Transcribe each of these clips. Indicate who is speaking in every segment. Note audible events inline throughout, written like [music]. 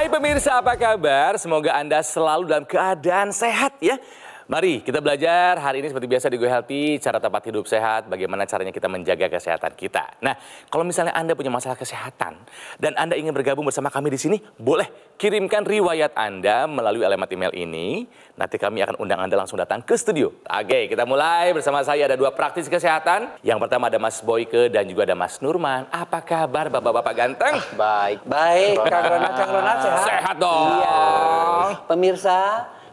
Speaker 1: Hai pemirsa, apa kabar? Semoga Anda selalu dalam keadaan sehat ya. Mari kita belajar hari ini seperti biasa di Go Healthy, cara tempat hidup sehat, bagaimana caranya kita menjaga kesehatan kita. Nah, kalau misalnya Anda punya masalah kesehatan dan Anda ingin bergabung bersama kami di sini, boleh kirimkan riwayat Anda melalui alamat email ini. Nanti kami akan undang Anda langsung datang ke studio. Oke, kita mulai bersama saya ada dua praktisi kesehatan. Yang pertama ada Mas Boyke dan juga ada Mas Nurman. Apa kabar Bapak-bapak ganteng?
Speaker 2: Ah, baik. Baik, Kang Ronald, Kang Ronald sehat? Sehat dong. Iya. Pemirsa,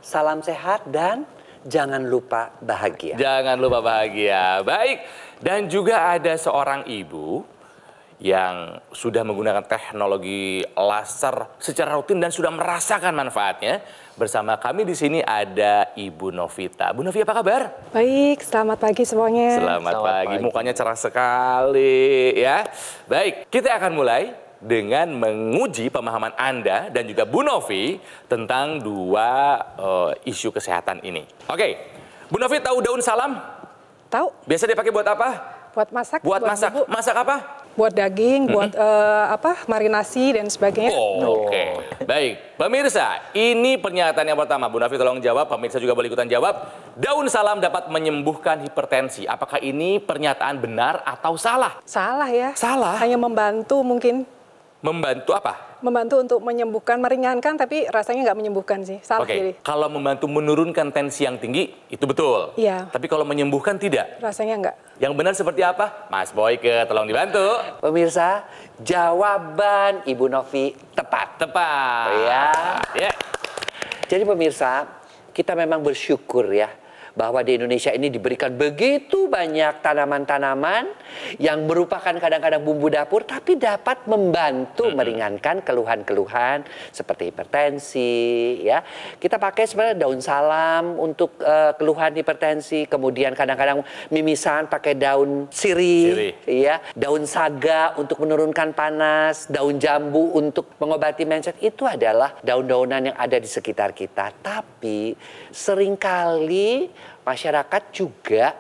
Speaker 2: salam sehat dan jangan lupa bahagia.
Speaker 1: Jangan lupa bahagia. Baik, dan juga ada seorang ibu yang sudah menggunakan teknologi laser secara rutin dan sudah merasakan manfaatnya. Bersama kami di sini ada Ibu Novita. Bu Novi apa kabar?
Speaker 3: Baik, selamat pagi semuanya. Selamat,
Speaker 1: selamat pagi. pagi, mukanya cerah sekali ya. Baik, kita akan mulai dengan menguji pemahaman Anda dan juga Bu Novi tentang dua uh, isu kesehatan ini. Oke, okay. Bu Novi tahu daun salam? Tahu. Biasa dipakai buat apa?
Speaker 3: Buat masak. Buat, buat masak. Masak apa? Buat daging, hmm. buat uh, apa? Marinasi dan sebagainya. Oh,
Speaker 2: Oke. Okay.
Speaker 1: Baik, pemirsa, ini pernyataan yang pertama. Bu Novi tolong jawab, pemirsa juga boleh ikutan jawab. Daun salam dapat menyembuhkan hipertensi. Apakah ini pernyataan benar atau salah?
Speaker 3: Salah ya. Salah. Hanya membantu mungkin
Speaker 1: membantu apa?
Speaker 3: Membantu untuk menyembuhkan, meringankan, tapi rasanya nggak menyembuhkan sih. Salah okay. jadi.
Speaker 1: Kalau membantu menurunkan tensi yang tinggi, itu betul. Iya. Tapi kalau menyembuhkan, tidak.
Speaker 3: Rasanya
Speaker 2: nggak. Yang benar seperti apa? Mas Boyke, tolong dibantu. Pemirsa, jawaban Ibu Novi tepat. Tepat. Oh, ya. Yeah. Jadi pemirsa, kita memang bersyukur ya bahwa di Indonesia ini diberikan begitu banyak tanaman-tanaman yang merupakan kadang-kadang bumbu dapur tapi dapat membantu meringankan keluhan-keluhan seperti hipertensi ya. Kita pakai sebenarnya daun salam untuk uh, keluhan hipertensi, kemudian kadang-kadang mimisan pakai daun sirih, siri. ya, daun saga untuk menurunkan panas, daun jambu untuk mengobati mindset itu adalah daun-daunan yang ada di sekitar kita. Tapi seringkali masyarakat juga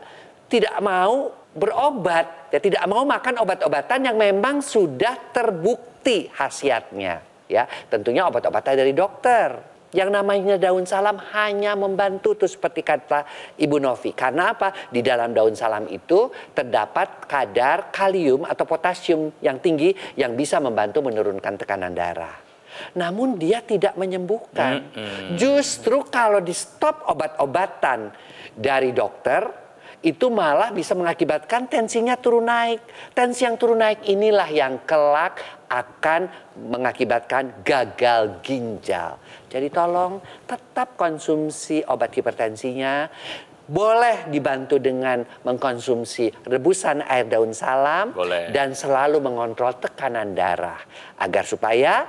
Speaker 2: tidak mau berobat, ya tidak mau makan obat-obatan yang memang sudah terbukti khasiatnya, ya. Tentunya obat-obatan dari dokter. Yang namanya daun salam hanya membantu tuh seperti kata Ibu Novi. Karena apa? Di dalam daun salam itu terdapat kadar kalium atau potasium yang tinggi yang bisa membantu menurunkan tekanan darah namun dia tidak menyembuhkan. Mm -hmm. Justru kalau di stop obat-obatan dari dokter, itu malah bisa mengakibatkan tensinya turun naik. Tensi yang turun naik inilah yang kelak akan mengakibatkan gagal ginjal. Jadi tolong tetap konsumsi obat hipertensinya. Boleh dibantu dengan mengkonsumsi rebusan air daun salam Boleh. dan selalu mengontrol tekanan darah agar supaya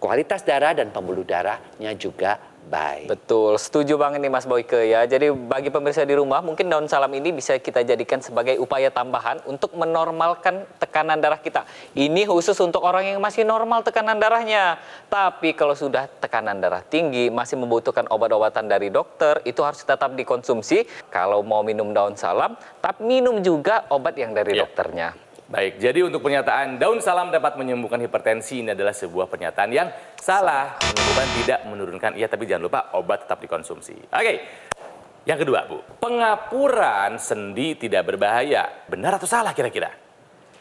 Speaker 2: kualitas darah dan pembuluh darahnya juga baik.
Speaker 4: Betul, setuju banget nih Mas Boyke ya. Jadi bagi pemirsa di rumah mungkin daun salam ini bisa kita jadikan sebagai upaya tambahan untuk menormalkan tekanan darah kita. Ini khusus untuk orang yang masih normal tekanan darahnya. Tapi kalau sudah tekanan darah tinggi masih membutuhkan obat-obatan dari dokter, itu harus tetap dikonsumsi. Kalau mau minum daun salam, tapi minum juga obat yang dari ya. dokternya. Baik, jadi untuk pernyataan daun salam dapat menyembuhkan
Speaker 1: hipertensi ini adalah sebuah pernyataan yang salah. Menyembuhkan tidak menurunkan iya, tapi jangan lupa obat tetap dikonsumsi. Oke, yang kedua Bu, pengapuran sendi tidak berbahaya. Benar atau salah kira-kira?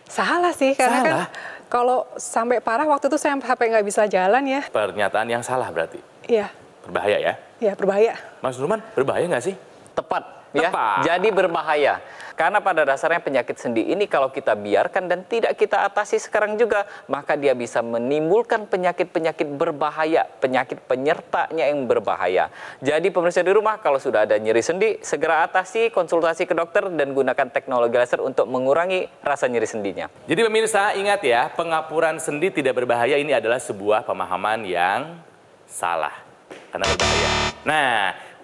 Speaker 3: Salah sih, karena kan salah. kan kalau sampai parah waktu itu saya sampai nggak bisa jalan ya.
Speaker 1: Pernyataan yang salah berarti? Iya. Berbahaya ya?
Speaker 3: Iya, berbahaya.
Speaker 4: Mas
Speaker 1: Nurman, berbahaya nggak sih?
Speaker 4: Tepat ya. Jadi berbahaya. Karena pada dasarnya penyakit sendi ini kalau kita biarkan dan tidak kita atasi sekarang juga, maka dia bisa menimbulkan penyakit-penyakit berbahaya, penyakit penyertanya yang berbahaya. Jadi pemirsa di rumah kalau sudah ada nyeri sendi, segera atasi, konsultasi ke dokter dan gunakan teknologi laser untuk mengurangi rasa nyeri sendinya.
Speaker 1: Jadi pemirsa ingat ya, pengapuran sendi tidak berbahaya ini adalah sebuah pemahaman yang salah. Karena berbahaya. Nah,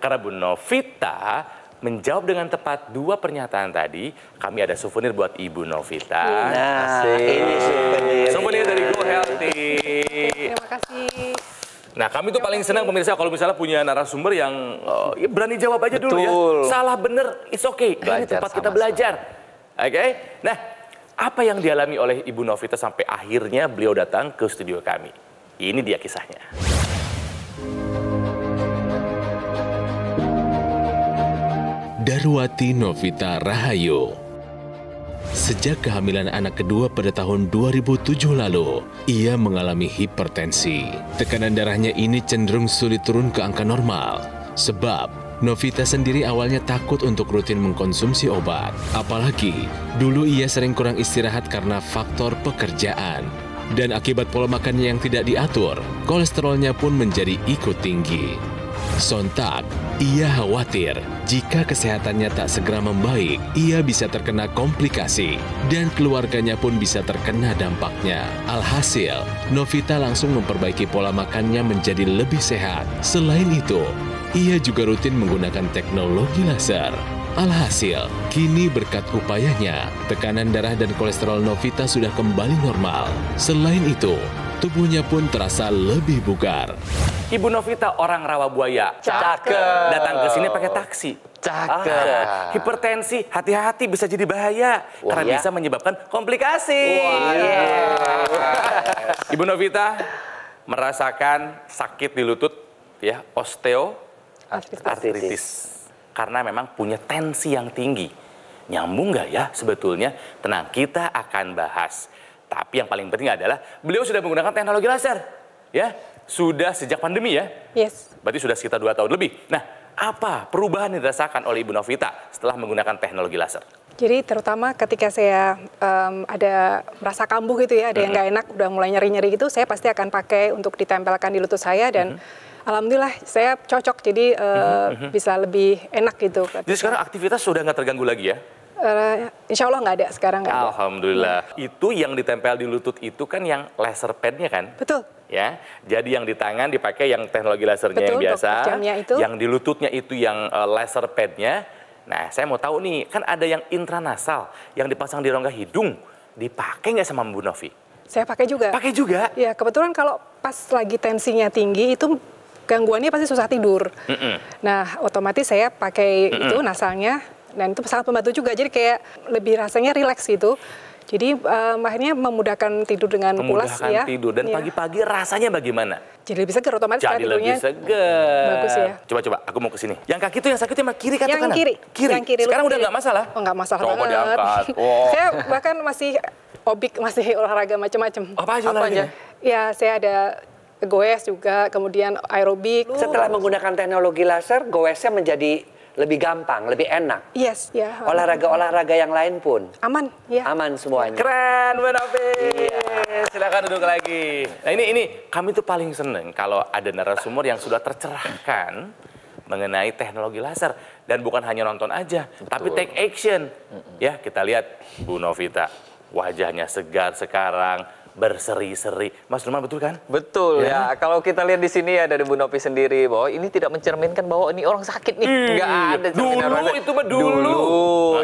Speaker 1: karena Bu Novita menjawab dengan tepat dua pernyataan tadi, kami ada souvenir buat Ibu Novita. Nah, ini souvenir. Souvenir dari Go Healthy. Terima kasih. Nah, kami tuh paling senang pemirsa kalau misalnya punya narasumber yang oh, ya berani jawab aja Betul. dulu ya. Salah bener, it's okay. Belajar Ini tempat sama kita belajar. Oke. Okay? Nah, apa yang dialami oleh Ibu Novita sampai akhirnya beliau datang ke studio kami? Ini dia kisahnya.
Speaker 5: Herwati Novita Rahayu. Sejak kehamilan anak kedua pada tahun 2007 lalu, ia mengalami hipertensi. Tekanan darahnya ini cenderung sulit turun ke angka normal, sebab Novita sendiri awalnya takut untuk rutin mengkonsumsi obat. Apalagi, dulu ia sering kurang istirahat karena faktor pekerjaan. Dan akibat pola makannya yang tidak diatur, kolesterolnya pun menjadi ikut tinggi. Sontak, ia khawatir jika kesehatannya tak segera membaik, ia bisa terkena komplikasi dan keluarganya pun bisa terkena dampaknya. Alhasil, Novita langsung memperbaiki pola makannya menjadi lebih sehat. Selain itu, ia juga rutin menggunakan teknologi laser Alhasil, kini berkat upayanya, tekanan darah dan kolesterol Novita sudah kembali normal. Selain itu, Tubuhnya pun terasa lebih bugar. Ibu Novita orang rawa buaya.
Speaker 1: Cakep. Datang ke sini pakai taksi. Cakep. Ah, hipertensi, hati-hati bisa jadi bahaya Wah, karena iya. bisa menyebabkan komplikasi. Wah, yeah. [laughs] Ibu Novita merasakan sakit di lutut ya, osteo artritis. artritis. Karena memang punya tensi yang tinggi. Nyambung gak ya sebetulnya? Tenang, kita akan bahas. Tapi yang paling penting adalah beliau sudah menggunakan teknologi laser. Ya, sudah sejak pandemi ya. Yes. Berarti sudah sekitar dua tahun lebih. Nah, apa perubahan yang dirasakan oleh Ibu Novita setelah menggunakan teknologi laser?
Speaker 3: Jadi terutama ketika saya um, ada merasa kambuh gitu ya, ada mm -hmm. yang nggak enak, udah mulai nyeri-nyeri gitu, saya pasti akan pakai untuk ditempelkan di lutut saya dan mm -hmm alhamdulillah saya cocok jadi uh, mm -hmm. bisa lebih enak gitu. Jadi sekarang
Speaker 1: aktivitas sudah nggak terganggu lagi ya?
Speaker 3: Uh, eh, insya Allah nggak ada sekarang Alhamdulillah. ada.
Speaker 1: Alhamdulillah. Iya. Itu yang ditempel di lutut itu kan yang laser pennya kan? Betul. Ya, jadi yang di tangan dipakai yang teknologi lasernya Betul, yang biasa, itu. yang di lututnya itu yang uh, laser pennya. Nah, saya mau tahu nih, kan ada yang intranasal yang dipasang di rongga hidung, dipakai nggak sama Bu Novi?
Speaker 3: Saya pakai juga. Pakai juga? Ya, kebetulan kalau pas lagi tensinya tinggi itu gangguannya pasti susah tidur. Mm -mm. Nah, otomatis saya pakai mm -mm. itu nasalnya dan itu sangat membantu juga jadi kayak lebih rasanya rileks gitu jadi um, akhirnya memudahkan tidur dengan pulas ya. tidur dan iya. pagi-pagi ya. rasanya bagaimana? Jadi lebih segar otomatis Jadi lebih segar.
Speaker 1: Bagus ya. Coba-coba aku mau ke sini. Yang kaki itu yang sakit yang kiri kan yang kanan? Kiri. kiri. Yang kiri. Sekarang udah nggak
Speaker 3: masalah. Oh, nggak masalah Coba banget. diangkat. [laughs] Wow. Saya bahkan masih obik masih olahraga macam-macam. Apa aja olahraganya? Ya, saya ada goes juga, kemudian aerobik. Setelah menggunakan
Speaker 2: teknologi laser, goesnya menjadi lebih gampang, lebih enak. Yes,
Speaker 3: ya. Yeah, Olahraga-olahraga
Speaker 2: yang lain pun aman, ya. Yeah. Aman semuanya. Keren, Bu Novi. Yeah. Silakan duduk
Speaker 1: lagi. Nah, ini ini kami tuh paling seneng kalau ada narasumber yang sudah tercerahkan mengenai teknologi laser dan bukan hanya nonton aja, Betul. tapi take action. Mm -mm.
Speaker 4: Ya, kita lihat Bu Novita wajahnya segar sekarang, berseri-seri.
Speaker 1: Mas Numan betul kan?
Speaker 4: Betul ya. ya. Kalau kita lihat di sini ya dari Bu Nopi sendiri bahwa ini tidak mencerminkan bahwa ini orang sakit nih. Hmm. ada ada cerminan Dulu itu dulu. Dulu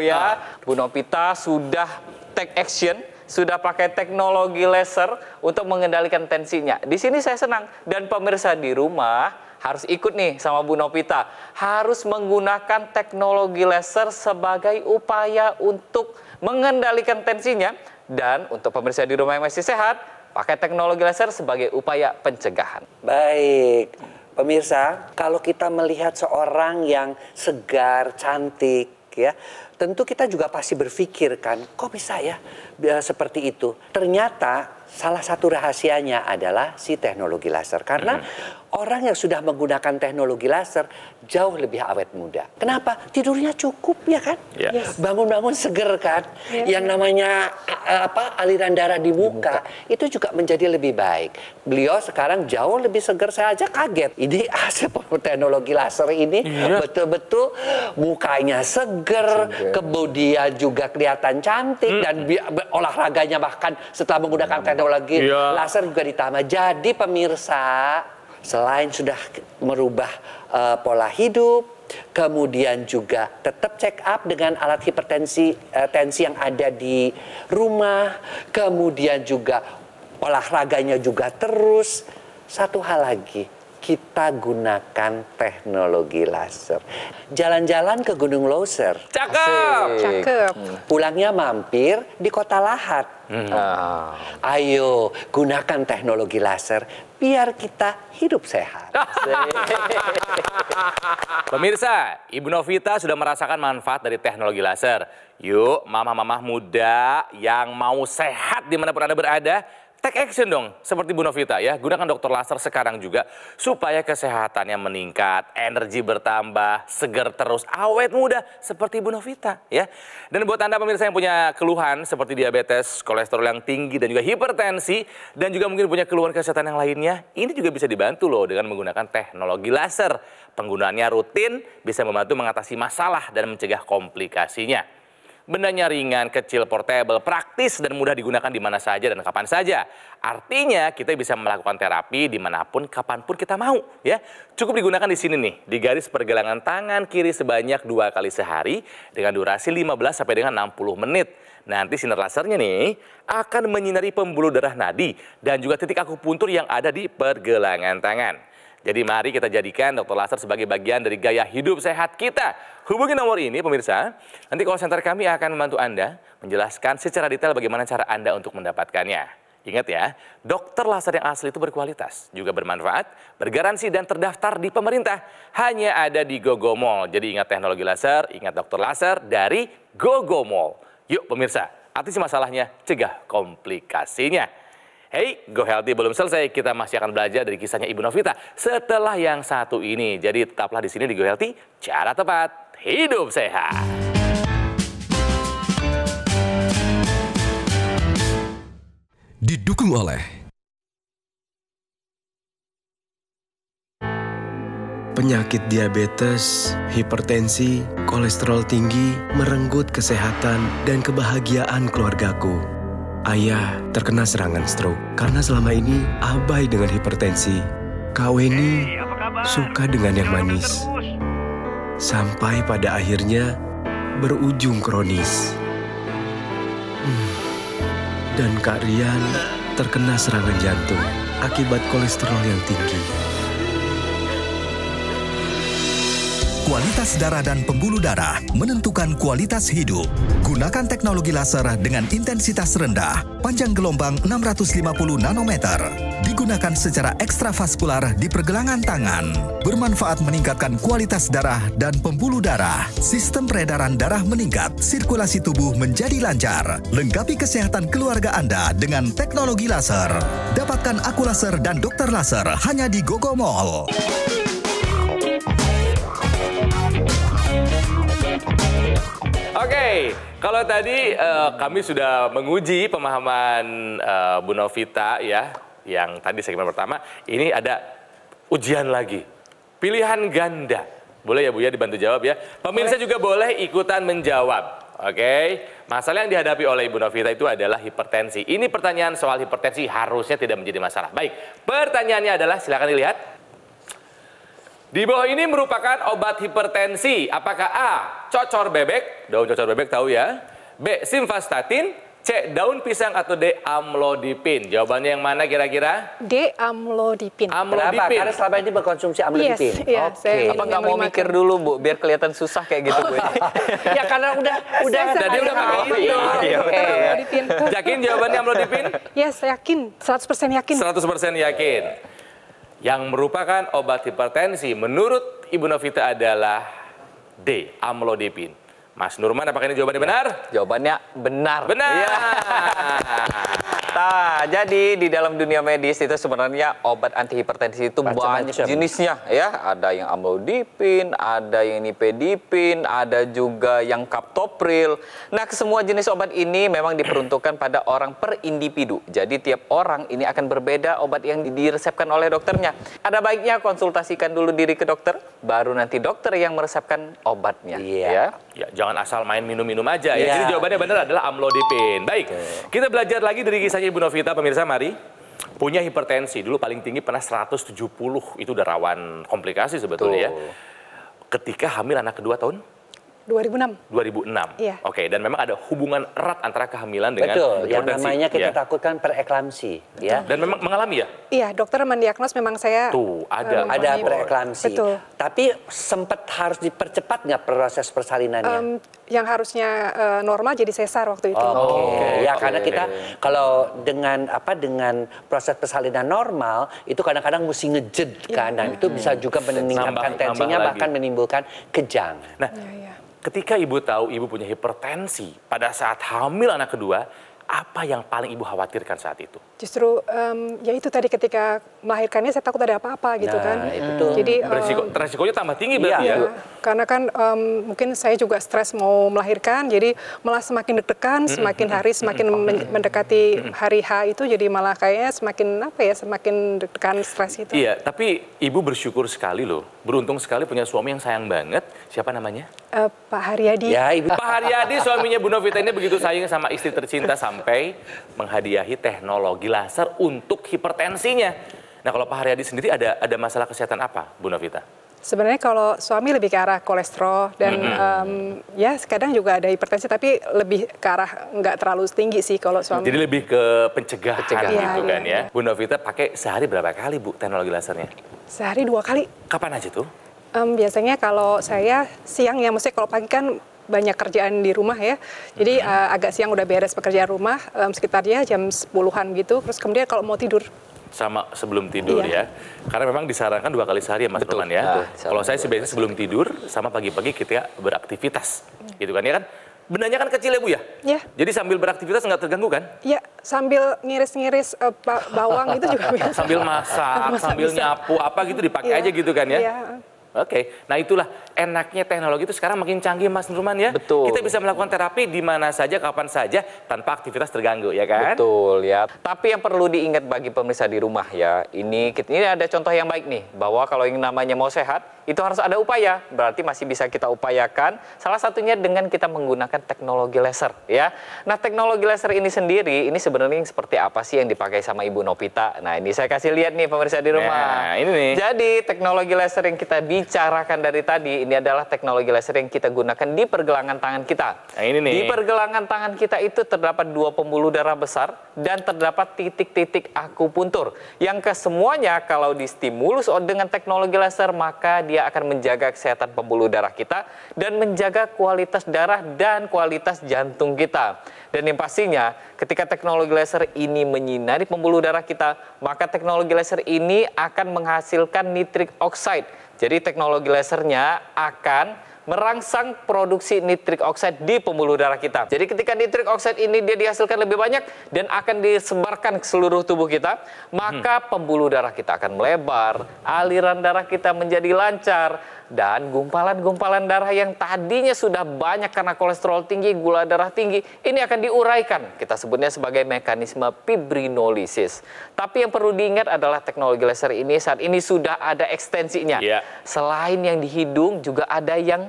Speaker 4: ah, ya. Ah. Bu Novita sudah take action sudah pakai teknologi laser untuk mengendalikan tensinya. Di sini saya senang dan pemirsa di rumah harus ikut nih sama Bu Novita. Harus menggunakan teknologi laser sebagai upaya untuk mengendalikan tensinya dan untuk pemirsa di rumah yang masih sehat, pakai teknologi
Speaker 2: laser sebagai upaya pencegahan. Baik. Pemirsa, kalau kita melihat seorang yang segar, cantik, ya tentu kita juga pasti berpikir kan kok bisa ya, ya seperti itu ternyata salah satu rahasianya adalah si teknologi laser karena mm -hmm orang yang sudah menggunakan teknologi laser jauh lebih awet muda. Kenapa? Tidurnya cukup ya kan? bangun ya. Bangun-bangun seger kan? Yes. Ya. Yang namanya eh, apa aliran darah di muka, itu juga menjadi lebih baik. Beliau sekarang jauh lebih seger saya aja kaget. Ini [laughs] hasil teknologi laser ini iya. betul-betul yes. mukanya seger, seger, kemudian juga kelihatan cantik hmm. dan olahraganya bahkan setelah menggunakan hmm. teknologi yeah. laser juga ditambah. Jadi pemirsa selain sudah merubah uh, pola hidup, kemudian juga tetap check up dengan alat hipertensi uh, tensi yang ada di rumah, kemudian juga olahraganya juga terus. Satu hal lagi, kita gunakan teknologi laser. Jalan-jalan ke Gunung Loser. Cakep. Cakep. Hmm. Pulangnya mampir di Kota Lahat. Hmm. Oh. Ayo gunakan teknologi laser biar kita hidup sehat.
Speaker 1: [laughs] Pemirsa, Ibu Novita sudah merasakan manfaat dari teknologi laser. Yuk, mama-mama muda yang mau sehat dimanapun Anda berada, take action dong seperti Bu Novita ya. Gunakan dokter laser sekarang juga supaya kesehatannya meningkat, energi bertambah, seger terus, awet muda seperti Bu Novita ya. Dan buat Anda pemirsa yang punya keluhan seperti diabetes, kolesterol yang tinggi dan juga hipertensi dan juga mungkin punya keluhan kesehatan yang lainnya, ini juga bisa dibantu loh dengan menggunakan teknologi laser. Penggunaannya rutin bisa membantu mengatasi masalah dan mencegah komplikasinya. Bendanya ringan, kecil, portable, praktis, dan mudah digunakan di mana saja dan kapan saja. Artinya kita bisa melakukan terapi di dimanapun, kapanpun kita mau. ya. Cukup digunakan di sini nih, di garis pergelangan tangan kiri sebanyak dua kali sehari dengan durasi 15 sampai dengan 60 menit. Nanti sinar lasernya nih akan menyinari pembuluh darah nadi dan juga titik akupuntur yang ada di pergelangan tangan. Jadi mari kita jadikan Dokter Laser sebagai bagian dari gaya hidup sehat kita. Hubungi nomor ini pemirsa. Nanti call center kami akan membantu Anda menjelaskan secara detail bagaimana cara Anda untuk mendapatkannya. Ingat ya, dokter laser yang asli itu berkualitas, juga bermanfaat, bergaransi dan terdaftar di pemerintah. Hanya ada di Mall. Jadi ingat teknologi laser, ingat dokter laser dari Mall. Yuk pemirsa, atasi masalahnya, cegah komplikasinya. Hey, Go Healthy belum selesai. Kita masih akan belajar dari kisahnya Ibu Novita setelah yang satu ini. Jadi tetaplah di sini di Go Healthy, cara tepat, hidup sehat.
Speaker 5: Didukung oleh Penyakit diabetes, hipertensi, kolesterol tinggi merenggut kesehatan dan kebahagiaan keluargaku. Ayah terkena serangan stroke karena selama ini abai dengan hipertensi. Kak Weni hey, suka dengan yang manis. Sampai pada akhirnya berujung kronis. Hmm. Dan Kak Rian terkena serangan jantung akibat kolesterol yang tinggi. kualitas darah dan pembuluh darah menentukan kualitas hidup. Gunakan
Speaker 4: teknologi laser dengan intensitas rendah, panjang gelombang 650 nanometer. Digunakan secara ekstravaskular di pergelangan tangan. Bermanfaat meningkatkan kualitas darah dan pembuluh darah. Sistem peredaran darah meningkat, sirkulasi tubuh menjadi lancar. Lengkapi kesehatan keluarga Anda dengan teknologi laser. Dapatkan aku laser dan dokter laser hanya di Gogo Mall.
Speaker 1: okay. kalau tadi uh, kami sudah menguji pemahaman uh, Bu Novita ya, yang tadi segmen pertama, ini ada ujian lagi. Pilihan ganda. Boleh ya Bu ya dibantu jawab ya. Pemirsa boleh. juga boleh ikutan menjawab. Oke, okay. masalah yang dihadapi oleh Ibu Novita itu adalah hipertensi. Ini pertanyaan soal hipertensi harusnya tidak menjadi masalah. Baik, pertanyaannya adalah silakan dilihat. Di bawah ini merupakan obat hipertensi. Apakah A. Cocor bebek, daun cocor bebek tahu ya. B. Simvastatin, C. Daun pisang atau D. Amlodipin. Jawabannya yang mana kira-kira?
Speaker 2: D. Amlodipin. Amlodipin. Kenapa? Karena selama ini berkonsumsi amlodipin. Yes, iya, Oke. Okay. Apa nggak mau mikir
Speaker 4: dulu Bu, biar kelihatan susah kayak gitu Bu?
Speaker 2: [laughs] [laughs] ya karena udah udah tadi udah pakai itu. Iya, iya,
Speaker 3: iya.
Speaker 4: Yakin jawabannya amlodipin?
Speaker 3: Yes, yakin. 100% yakin. 100% yakin
Speaker 1: yang merupakan obat hipertensi menurut Ibu Novita adalah D, amlodipin. Mas Nurman, apakah ini jawabannya ya, benar? Jawabannya
Speaker 4: benar. Benar. Ya. Nah, jadi di dalam dunia medis itu sebenarnya obat antihipertensi itu Macam banyak jenisnya ya. Ada yang amlodipin, ada yang nipedipin, ada juga yang captopril. Nah, semua jenis obat ini memang diperuntukkan pada orang per individu. Jadi tiap orang ini akan berbeda obat yang diresepkan oleh dokternya. Ada baiknya konsultasikan dulu diri ke dokter, baru nanti dokter yang meresepkan obatnya. Iya. Ya.
Speaker 1: ya jangan asal main minum-minum aja ya. ya. Jadi jawabannya
Speaker 4: benar adalah amlodipin. Baik,
Speaker 1: Oke. kita belajar lagi dari kisah Ibu Novita, pemirsa mari punya hipertensi dulu paling tinggi pernah 170 itu udah rawan komplikasi sebetulnya Tuh. ya. Ketika hamil anak kedua tahun
Speaker 2: 2006.
Speaker 1: 2006. Iya. Oke, okay, dan memang ada hubungan erat antara kehamilan dengan Betul, yang namanya kita ya.
Speaker 2: takutkan preeklamsi, Betul. ya.
Speaker 1: Dan memang mengalami
Speaker 2: ya?
Speaker 3: Iya, dokter mendiagnos memang saya Tuh, ada um, ada preeklamsi.
Speaker 2: Betul. Tapi sempat harus dipercepat nggak proses persalinannya? Um,
Speaker 3: yang harusnya uh, normal jadi sesar waktu itu. Oh, oke. Okay. Okay. Ya, okay. karena kita
Speaker 2: kalau dengan apa dengan proses persalinan normal itu kadang-kadang mesti ngejed yeah. kan dan hmm. itu bisa hmm. juga meningkatkan tensinya nambah bahkan menimbulkan kejang. Nah, yeah, yeah. Ketika ibu tahu ibu punya hipertensi pada
Speaker 1: saat hamil anak kedua, apa yang paling ibu khawatirkan saat itu?
Speaker 3: Justru um, ya itu tadi ketika melahirkannya saya takut ada apa-apa gitu nah, kan. Ya, itu. Jadi Beresiko, Resiko,
Speaker 1: resikonya tambah tinggi berarti iya, ya.
Speaker 3: Karena kan um, mungkin saya juga stres mau melahirkan, jadi malah semakin deg-degan, semakin hari semakin mendekati hari H itu jadi malah kayaknya semakin apa ya, semakin deg-degan stres itu.
Speaker 1: Iya, tapi ibu bersyukur sekali loh, beruntung sekali punya suami yang sayang banget. Siapa namanya?
Speaker 3: Uh, Pak Haryadi. Ya, Ibu. Pak Haryadi suaminya
Speaker 1: Bu Novita ini begitu sayang sama istri tercinta sampai menghadiahi teknologi laser untuk hipertensinya. Nah, kalau Pak Haryadi sendiri ada ada masalah kesehatan apa, Bu Novita?
Speaker 3: Sebenarnya kalau suami lebih ke arah kolesterol dan mm -hmm. um, ya kadang juga ada hipertensi tapi lebih ke arah nggak terlalu tinggi sih kalau suami. Jadi
Speaker 1: lebih ke pencegahan, pencegahan. gitu ya, kan iya. ya. Bu Novita pakai sehari berapa kali Bu teknologi lasernya?
Speaker 3: Sehari dua kali. Kapan aja tuh? Um, biasanya kalau saya siang ya, mesti kalau pagi kan banyak kerjaan di rumah ya. Jadi mm uh, agak siang udah beres pekerjaan rumah, um, sekitarnya jam 10-an gitu. Terus kemudian kalau mau tidur
Speaker 1: sama sebelum tidur iya. ya. Karena memang disarankan dua kali sehari ya Mas Betul. Roman ya. Kalau saya sebenarnya sebelum tidur sama pagi-pagi kita beraktivitas. Hmm. Gitu kan ya kan? Benanya kan kecil ya Bu ya? Iya. Jadi sambil beraktivitas nggak terganggu kan?
Speaker 3: Iya, sambil ngiris-ngiris uh, bawang itu juga [laughs] biasa. Sambil masak, sambil bisa. nyapu apa gitu dipakai ya. aja gitu kan ya? Iya.
Speaker 1: Oke, nah itulah enaknya teknologi itu sekarang makin canggih Mas Nurman ya. Betul. Kita bisa melakukan terapi di mana saja,
Speaker 4: kapan saja, tanpa aktivitas terganggu ya kan? Betul ya. Tapi yang perlu diingat bagi pemirsa di rumah ya, ini ini ada contoh yang baik nih bahwa kalau yang namanya mau sehat itu harus ada upaya. Berarti masih bisa kita upayakan. Salah satunya dengan kita menggunakan teknologi laser ya. Nah teknologi laser ini sendiri ini sebenarnya seperti apa sih yang dipakai sama Ibu Novita? Nah ini saya kasih lihat nih pemirsa di rumah. Nah ini nih. Jadi teknologi laser yang kita bisa bicarakan dari tadi ini adalah teknologi laser yang kita gunakan di pergelangan tangan kita. Nah, ini nih. Di pergelangan tangan kita itu terdapat dua pembuluh darah besar dan terdapat titik-titik akupuntur yang kesemuanya kalau distimulus dengan teknologi laser maka dia akan menjaga kesehatan pembuluh darah kita dan menjaga kualitas darah dan kualitas jantung kita. Dan yang pastinya ketika teknologi laser ini menyinari pembuluh darah kita, maka teknologi laser ini akan menghasilkan nitrik oxide jadi teknologi lasernya akan merangsang produksi nitrik oksida di pembuluh darah kita. Jadi ketika nitrik oksida ini dia dihasilkan lebih banyak dan akan disebarkan ke seluruh tubuh kita, maka hmm. pembuluh darah kita akan melebar, aliran darah kita menjadi lancar, dan gumpalan-gumpalan darah yang tadinya sudah banyak karena kolesterol tinggi, gula darah tinggi, ini akan diuraikan. Kita sebutnya sebagai mekanisme fibrinolisis. Tapi yang perlu diingat adalah teknologi laser ini saat ini sudah ada ekstensinya. Yeah. Selain yang di hidung juga ada yang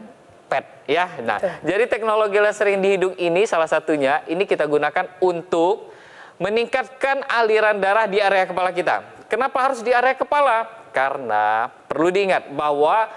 Speaker 4: pet ya. Nah, jadi teknologi laser yang di hidung ini salah satunya ini kita gunakan untuk meningkatkan aliran darah di area kepala kita. Kenapa harus di area kepala? Karena perlu diingat bahwa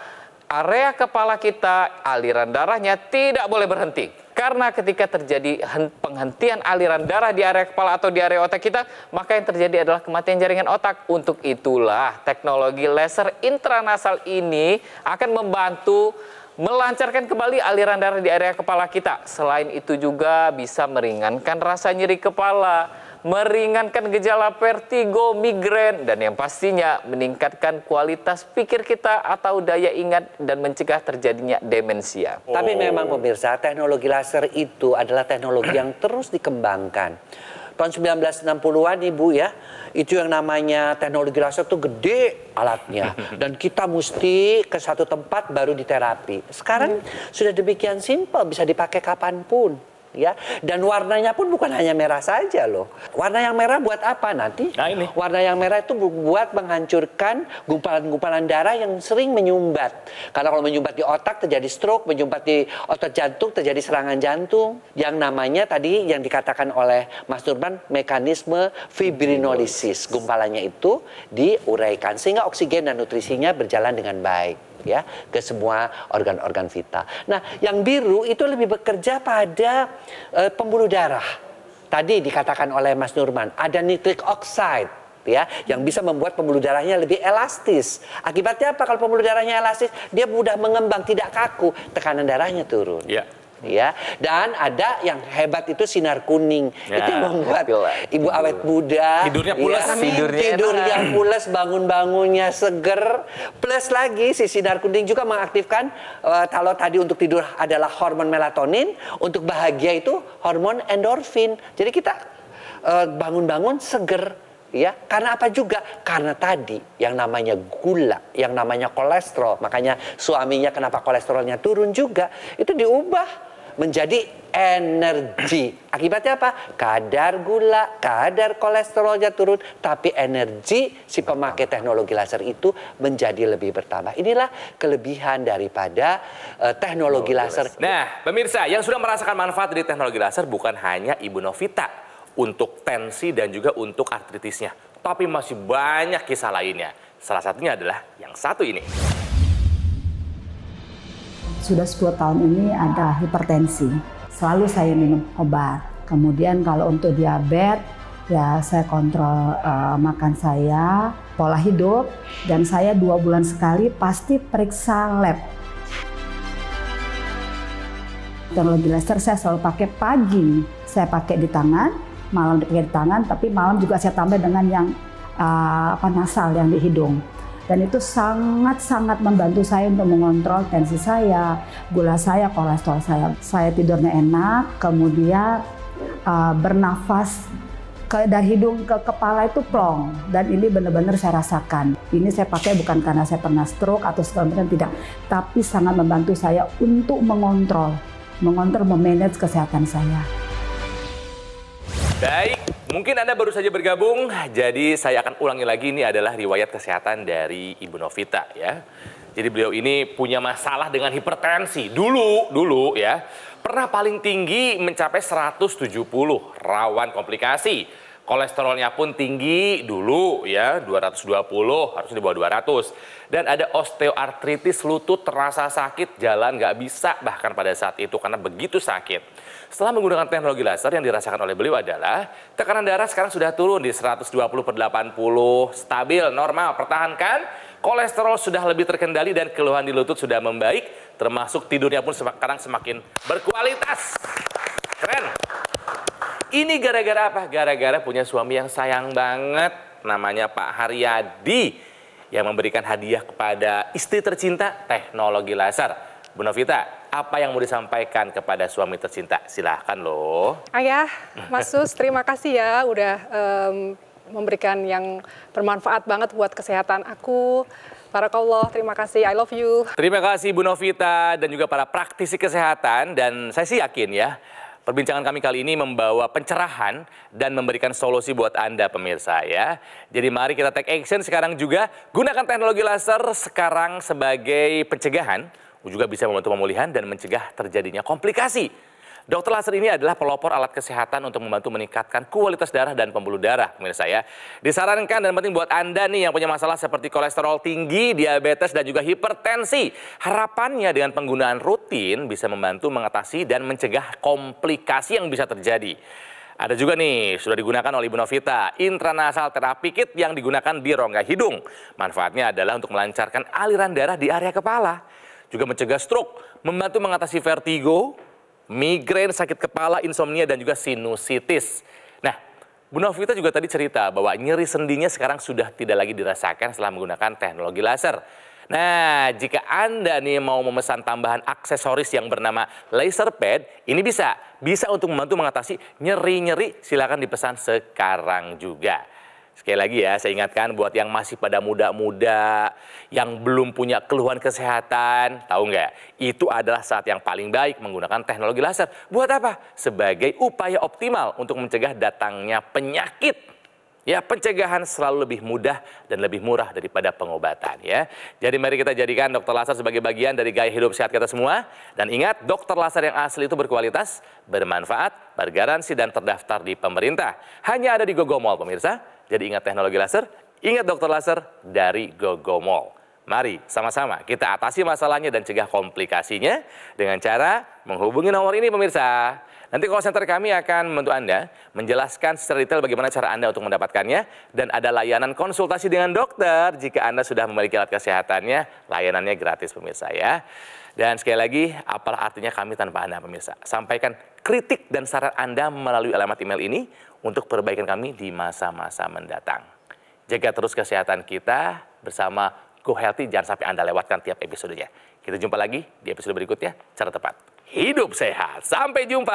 Speaker 4: area kepala kita, aliran darahnya tidak boleh berhenti. Karena ketika terjadi penghentian aliran darah di area kepala atau di area otak kita, maka yang terjadi adalah kematian jaringan otak. Untuk itulah teknologi laser intranasal ini akan membantu melancarkan kembali aliran darah di area kepala kita. Selain itu juga bisa meringankan rasa nyeri kepala meringankan gejala vertigo, migrain, dan yang pastinya meningkatkan kualitas pikir kita atau daya ingat dan
Speaker 2: mencegah terjadinya demensia. Oh. Tapi memang pemirsa, teknologi laser itu adalah teknologi yang terus dikembangkan. Tahun 1960-an Ibu ya, itu yang namanya teknologi laser itu gede alatnya. [laughs] Dan kita mesti ke satu tempat baru diterapi. Sekarang hmm. sudah demikian simpel, bisa dipakai kapanpun ya. Dan warnanya pun bukan hanya merah saja loh. Warna yang merah buat apa nanti? Nah, ini. Warna yang merah itu buat menghancurkan gumpalan-gumpalan darah yang sering menyumbat. Karena kalau menyumbat di otak terjadi stroke, menyumbat di otot jantung terjadi serangan jantung. Yang namanya tadi yang dikatakan oleh Mas Turban mekanisme fibrinolisis. Gumpalannya itu diuraikan sehingga oksigen dan nutrisinya berjalan dengan baik ya ke semua organ-organ vital. Nah, yang biru itu lebih bekerja pada e, pembuluh darah. Tadi dikatakan oleh Mas Nurman ada nitric oxide ya yang bisa membuat pembuluh darahnya lebih elastis. Akibatnya apa kalau pembuluh darahnya elastis? Dia mudah mengembang, tidak kaku, tekanan darahnya turun. Ya ya dan ada yang hebat itu sinar kuning ya, itu membuat ibu awet muda tidurnya iya, pulas ya, tidurnya tidurnya pulas bangun bangunnya seger plus lagi si sinar kuning juga mengaktifkan uh, kalau tadi untuk tidur adalah hormon melatonin untuk bahagia itu hormon endorfin jadi kita eh, bangun-bangun uh, bangun -bangun seger ya karena apa juga karena tadi yang namanya gula yang namanya kolesterol makanya suaminya kenapa kolesterolnya turun juga itu diubah menjadi energi. Akibatnya apa? Kadar gula, kadar kolesterolnya turun, tapi energi si pemakai teknologi laser itu menjadi lebih bertambah. Inilah kelebihan daripada uh, teknologi, laser.
Speaker 1: Nah, pemirsa yang sudah merasakan manfaat dari teknologi laser bukan hanya Ibu Novita untuk tensi dan juga untuk artritisnya. Tapi masih banyak kisah lainnya. Salah satunya adalah yang satu ini.
Speaker 3: Sudah 10 tahun ini ada hipertensi. Selalu saya minum obat. Kemudian kalau untuk diabetes, ya saya kontrol uh, makan saya, pola hidup, dan saya dua bulan sekali pasti periksa lab. Teknologi laser saya selalu pakai pagi, saya pakai di tangan, malam di di tangan, tapi malam juga saya tambah dengan yang uh, apa nasal yang di hidung. Dan itu sangat-sangat membantu saya untuk mengontrol tensi saya, gula saya, kolesterol saya. Saya tidurnya enak, kemudian uh, bernafas ke, dari hidung ke kepala itu plong dan ini benar-benar saya rasakan. Ini saya pakai bukan karena saya pernah stroke atau segala tidak, tapi sangat membantu saya untuk mengontrol, mengontrol, memanage kesehatan saya.
Speaker 1: Baik, mungkin Anda baru saja bergabung, jadi saya akan ulangi lagi ini adalah riwayat kesehatan dari Ibu Novita ya. Jadi beliau ini punya masalah dengan hipertensi. Dulu, dulu ya, pernah paling tinggi mencapai 170, rawan komplikasi kolesterolnya pun tinggi dulu ya 220 harus di bawah 200 dan ada osteoartritis lutut terasa sakit jalan nggak bisa bahkan pada saat itu karena begitu sakit setelah menggunakan teknologi laser yang dirasakan oleh beliau adalah tekanan darah sekarang sudah turun di 120 per 80 stabil normal pertahankan kolesterol sudah lebih terkendali dan keluhan di lutut sudah membaik termasuk tidurnya pun sekarang semakin berkualitas keren ini gara-gara apa? Gara-gara punya suami yang sayang banget namanya Pak Haryadi yang memberikan hadiah kepada istri tercinta teknologi laser. Bu Novita, apa yang mau disampaikan kepada suami tercinta? Silahkan loh.
Speaker 3: Ayah, Mas Sus, terima kasih ya udah um, memberikan yang bermanfaat banget buat kesehatan aku. Barakallah, terima kasih, I love you.
Speaker 1: Terima kasih Bu Novita dan juga para praktisi kesehatan dan saya sih yakin ya, Perbincangan kami kali ini membawa pencerahan dan memberikan solusi buat Anda pemirsa ya. Jadi mari kita take action sekarang juga. Gunakan teknologi laser sekarang sebagai pencegahan. Juga bisa membantu pemulihan dan mencegah terjadinya komplikasi Dokter laser ini adalah pelopor alat kesehatan untuk membantu meningkatkan kualitas darah dan pembuluh darah, pemirsa ya. Disarankan dan penting buat Anda nih yang punya masalah seperti kolesterol tinggi, diabetes dan juga hipertensi. Harapannya dengan penggunaan rutin bisa membantu mengatasi dan mencegah komplikasi yang bisa terjadi. Ada juga nih, sudah digunakan oleh Ibu Novita, intranasal terapi kit yang digunakan di rongga hidung. Manfaatnya adalah untuk melancarkan aliran darah di area kepala. Juga mencegah stroke, membantu mengatasi vertigo, migrain, sakit kepala, insomnia, dan juga sinusitis. Nah, Bu Novita juga tadi cerita bahwa nyeri sendinya sekarang sudah tidak lagi dirasakan setelah menggunakan teknologi laser. Nah, jika Anda nih mau memesan tambahan aksesoris yang bernama laser pad, ini bisa. Bisa untuk membantu mengatasi nyeri-nyeri, silakan dipesan sekarang juga. Sekali lagi ya, saya ingatkan buat yang masih pada muda-muda, yang belum punya keluhan kesehatan, tahu nggak? Itu adalah saat yang paling baik menggunakan teknologi laser. Buat apa? Sebagai upaya optimal untuk mencegah datangnya penyakit. Ya, pencegahan selalu lebih mudah dan lebih murah daripada pengobatan ya. Jadi mari kita jadikan dokter laser sebagai bagian dari gaya hidup sehat kita semua. Dan ingat, dokter laser yang asli itu berkualitas, bermanfaat, bergaransi dan terdaftar di pemerintah. Hanya ada di Gogomol pemirsa. Jadi ingat teknologi laser, ingat dokter laser dari Gogo Mall. Mari sama-sama kita atasi masalahnya dan cegah komplikasinya dengan cara menghubungi nomor ini pemirsa. Nanti call center kami akan membantu Anda menjelaskan secara detail bagaimana cara Anda untuk mendapatkannya dan ada layanan konsultasi dengan dokter jika Anda sudah memiliki alat kesehatannya, layanannya gratis pemirsa ya. Dan sekali lagi, apa artinya kami tanpa Anda pemirsa. Sampaikan kritik dan saran Anda melalui alamat email ini untuk perbaikan kami di masa-masa mendatang. Jaga terus kesehatan kita bersama Go Healthy, jangan sampai Anda lewatkan tiap episodenya. Kita jumpa lagi
Speaker 4: di episode berikutnya, cara tepat. Hidup sehat. Sampai jumpa.